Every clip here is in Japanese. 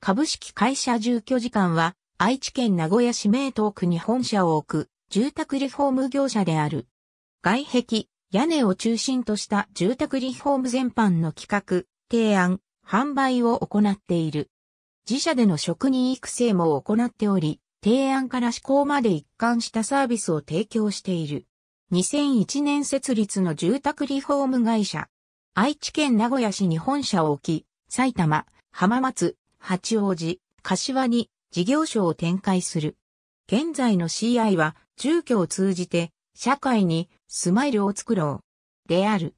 株式会社住居時間は、愛知県名古屋市名東区に本社を置く、住宅リフォーム業者である。外壁、屋根を中心とした住宅リフォーム全般の企画、提案、販売を行っている。自社での職人育成も行っており、提案から施行まで一貫したサービスを提供している。2001年設立の住宅リフォーム会社。愛知県名古屋市に本社を置き、埼玉、浜松、八王子、柏に事業所を展開する。現在の CI は住居を通じて社会にスマイルを作ろう。である。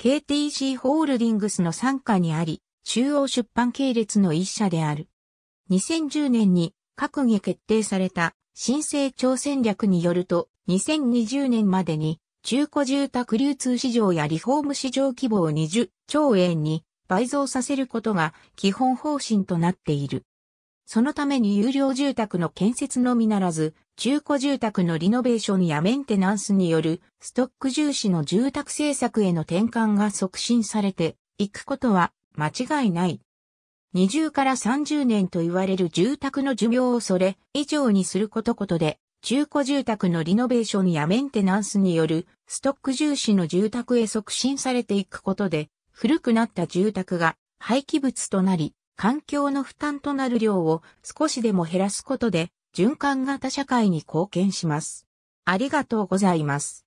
KTC ホールディングスの傘下にあり、中央出版系列の一社である。2010年に閣議決定された新生長戦略によると、2020年までに中古住宅流通市場やリフォーム市場規模を20兆円に倍増させることが基本方針となっている。そのために有料住宅の建設のみならず、中古住宅のリノベーションやメンテナンスによるストック重視の住宅政策への転換が促進されていくことは間違いない。20から30年と言われる住宅の寿命をそれ以上にすることことで、中古住宅のリノベーションやメンテナンスによるストック重視の住宅へ促進されていくことで、古くなった住宅が廃棄物となり、環境の負担となる量を少しでも減らすことで、循環型社会に貢献します。ありがとうございます。